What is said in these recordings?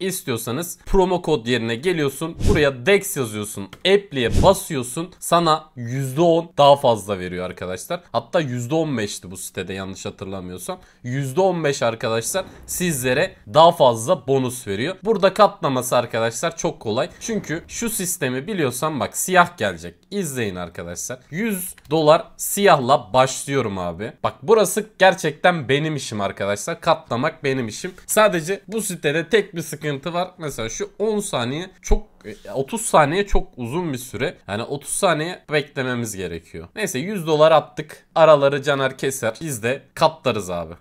istiyorsanız promo kod yerine geliyorsun. Buraya DEX yazıyorsun. Apple'ye basıyorsun. Sana %10 daha fazla veriyor arkadaşlar. Hatta %15'ti bu sitede yanlış hatırlamıyorsam. %15 arkadaşlar sizlere daha fazla bonus veriyor. Burada katlaması arkadaşlar çok kolay. Çünkü şu sistemi biliyorsan bak siyah gelecek. İzleyin arkadaşlar. 100 dolar siyahla başlıyorum abi. Bak burası gerçekten benim işim arkadaşlar. Katlamak benim işim. Sadece bu sitede tek bir sıkıntı sıkıntı var. Mesela şu 10 saniye çok 30 e, saniye çok uzun bir süre. Yani 30 saniye beklememiz gerekiyor. Neyse 100 dolar attık. Araları Caner keser. Biz de katlarız abi.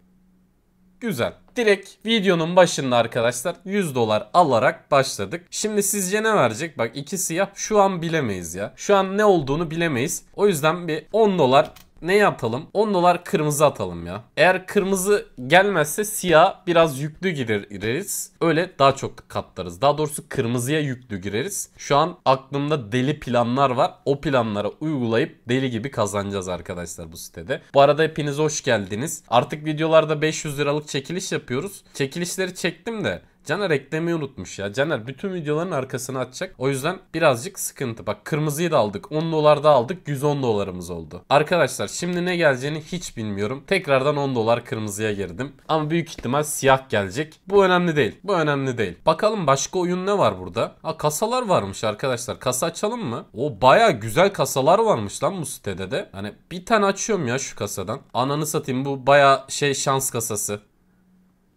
Güzel. Direkt videonun başında arkadaşlar 100 dolar alarak başladık. Şimdi sizce ne verecek? Bak iki siyah şu an bilemeyiz ya. Şu an ne olduğunu bilemeyiz. O yüzden bir 10 dolar ne yapalım? 10 dolar kırmızı atalım ya. Eğer kırmızı gelmezse siyah biraz yüklü gireriz. Öyle daha çok katlarız. Daha doğrusu kırmızıya yüklü gireriz. Şu an aklımda deli planlar var. O planlara uygulayıp deli gibi kazanacağız arkadaşlar bu sitede. Bu arada hepiniz hoş geldiniz. Artık videolarda 500 liralık çekiliş yapıyoruz. Çekilişleri çektim de Caner eklemeyi unutmuş ya. Caner bütün videoların arkasını atacak. O yüzden birazcık sıkıntı. Bak kırmızıyı da aldık. 10 dolar da aldık. 110 dolarımız oldu. Arkadaşlar şimdi ne geleceğini hiç bilmiyorum. Tekrardan 10 dolar kırmızıya girdim. Ama büyük ihtimal siyah gelecek. Bu önemli değil. Bu önemli değil. Bakalım başka oyun ne var burada? Ha kasalar varmış arkadaşlar. Kasa açalım mı? O baya güzel kasalar varmış lan bu sitede de. Hani bir tane açıyorum ya şu kasadan. Ananı satayım bu baya şey şans kasası.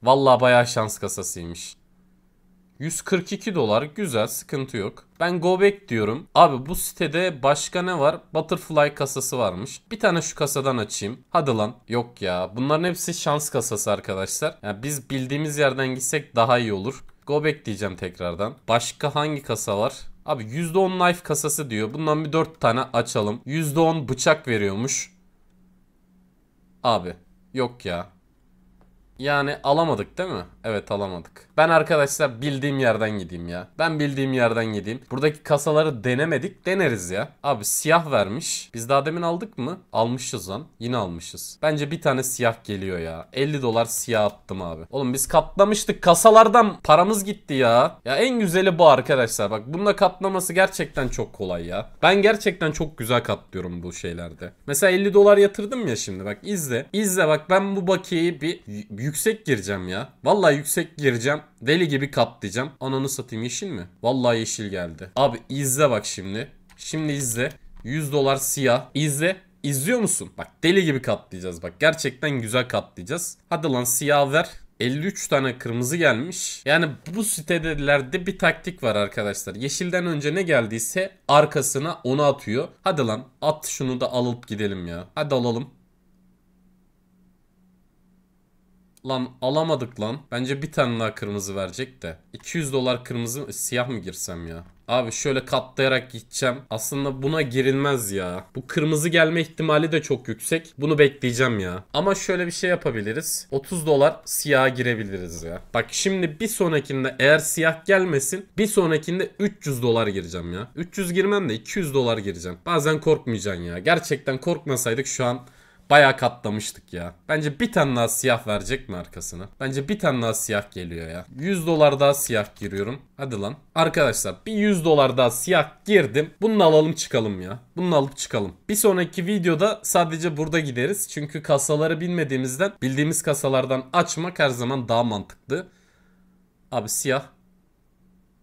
Vallahi bayağı şans kasasıymış. 142 dolar güzel sıkıntı yok. Ben go back diyorum. Abi bu sitede başka ne var? Butterfly kasası varmış. Bir tane şu kasadan açayım. Hadi lan. Yok ya. Bunların hepsi şans kasası arkadaşlar. Yani biz bildiğimiz yerden gitsek daha iyi olur. Go back diyeceğim tekrardan. Başka hangi kasa var? Abi %10 knife kasası diyor. Bundan bir 4 tane açalım. %10 bıçak veriyormuş. Abi yok ya. Yani alamadık değil mi? Evet alamadık. Ben arkadaşlar bildiğim yerden gideyim ya. Ben bildiğim yerden gideyim. Buradaki kasaları denemedik. Deneriz ya. Abi siyah vermiş. Biz daha demin aldık mı? Almışız lan. Yine almışız. Bence bir tane siyah geliyor ya. 50 dolar siyah attım abi. Oğlum biz katlamıştık. Kasalardan paramız gitti ya. Ya en güzeli bu arkadaşlar. Bak bunda katlaması gerçekten çok kolay ya. Ben gerçekten çok güzel katlıyorum bu şeylerde. Mesela 50 dolar yatırdım ya şimdi. Bak izle. İzle bak ben bu bakiyeyi bir yüksek gireceğim ya. Vallahi yüksek gireceğim. Deli gibi katlayacağım. Ananı satayım yeşil mi? Vallahi yeşil geldi. Abi izle bak şimdi. Şimdi izle. 100 dolar siyah. İzle. İzliyor musun? Bak deli gibi katlayacağız bak. Gerçekten güzel katlayacağız. Hadi lan siyah ver. 53 tane kırmızı gelmiş. Yani bu sitelerde bir taktik var arkadaşlar. Yeşilden önce ne geldiyse arkasına onu atıyor. Hadi lan at şunu da alıp gidelim ya. Hadi alalım. Lan alamadık lan. Bence bir tane daha kırmızı verecek de. 200 dolar kırmızı siyah mı girsem ya? Abi şöyle katlayarak gideceğim. Aslında buna girilmez ya. Bu kırmızı gelme ihtimali de çok yüksek. Bunu bekleyeceğim ya. Ama şöyle bir şey yapabiliriz. 30 dolar siyah girebiliriz ya. Bak şimdi bir sonrakinde eğer siyah gelmesin bir sonrakinde 300 dolar gireceğim ya. 300 girmem de 200 dolar gireceğim. Bazen korkmayacaksın ya. Gerçekten korkmasaydık şu an Baya katlamıştık ya. Bence bir tane daha siyah verecek mi arkasına? Bence bir tane daha siyah geliyor ya. 100 dolar daha siyah giriyorum. Hadi lan. Arkadaşlar bir 100 dolar daha siyah girdim. Bunu alalım çıkalım ya. Bunu alıp çıkalım. Bir sonraki videoda sadece burada gideriz. Çünkü kasaları bilmediğimizden bildiğimiz kasalardan açmak her zaman daha mantıklı. Abi siyah.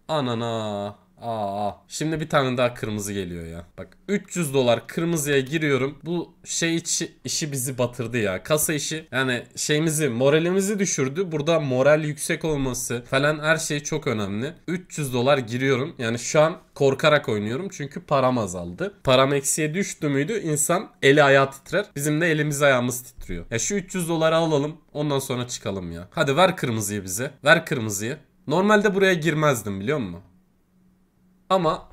Anana. Aa, şimdi bir tane daha kırmızı geliyor ya. Bak 300 dolar kırmızıya giriyorum. Bu şey içi, işi bizi batırdı ya. Kasa işi yani şeyimizi moralimizi düşürdü. Burada moral yüksek olması falan her şey çok önemli. 300 dolar giriyorum. Yani şu an korkarak oynuyorum çünkü param azaldı. Param eksiye düştü müydü insan eli ayağı titrer. Bizim de elimiz ayağımız titriyor. Ya şu 300 doları alalım ondan sonra çıkalım ya. Hadi ver kırmızıyı bize. Ver kırmızıyı. Normalde buraya girmezdim biliyor musun? Ama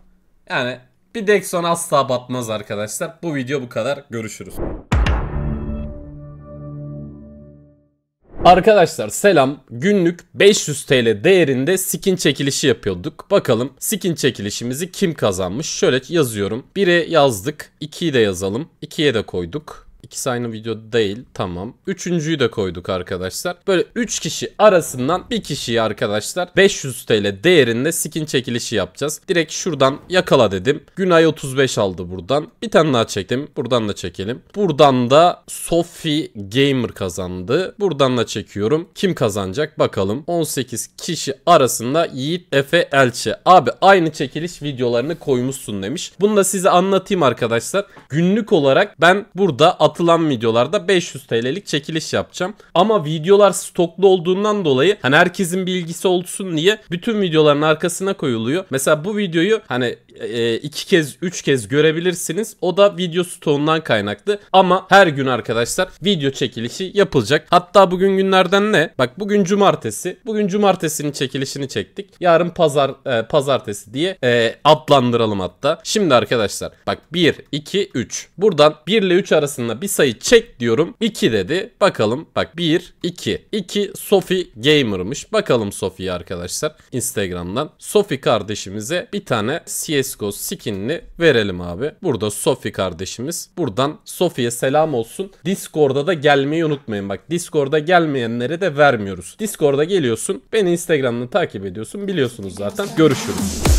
yani bir Dexon asla batmaz arkadaşlar. Bu video bu kadar. Görüşürüz. Arkadaşlar selam. Günlük 500 TL değerinde skin çekilişi yapıyorduk. Bakalım skin çekilişimizi kim kazanmış? Şöyle yazıyorum. 1'e yazdık. 2'yi de yazalım. 2'ye de koyduk. İkisi aynı video değil. Tamam. Üçüncüyü de koyduk arkadaşlar. Böyle 3 kişi arasından bir kişiyi arkadaşlar 500 TL değerinde skin çekilişi yapacağız. Direkt şuradan yakala dedim. Günay 35 aldı buradan. Bir tane daha çektim. Buradan da çekelim. Buradan da Sophie Gamer kazandı. Buradan da çekiyorum. Kim kazanacak bakalım. 18 kişi arasında Yiğit Efe Elçi. Abi aynı çekiliş videolarını koymuşsun demiş. Bunu da size anlatayım arkadaşlar. Günlük olarak ben burada atılan videolarda 500 TL'lik çekiliş yapacağım. Ama videolar stoklu olduğundan dolayı hani herkesin bilgisi olsun diye bütün videoların arkasına koyuluyor. Mesela bu videoyu hani e, iki kez üç kez görebilirsiniz. O da video stoğundan kaynaklı. Ama her gün arkadaşlar video çekilişi yapılacak. Hatta bugün günlerden ne? Bak bugün cumartesi. Bugün cumartesinin çekilişini çektik. Yarın pazar e, pazartesi diye e, adlandıralım hatta. Şimdi arkadaşlar bak 1, 2, 3. Buradan 1 ile 3 arasında bir sayı çek diyorum. 2 dedi. Bakalım bak 1, 2. 2 Sofi Gamer'mış. Bakalım Sofi'yi arkadaşlar Instagram'dan. Sofi kardeşimize bir tane CSGO skinini verelim abi. Burada Sofi kardeşimiz. Buradan Sofi'ye selam olsun. Discord'a da gelmeyi unutmayın. Bak Discord'a gelmeyenlere de vermiyoruz. Discord'a geliyorsun. Beni Instagram'dan takip ediyorsun. Biliyorsunuz zaten. Görüşürüz.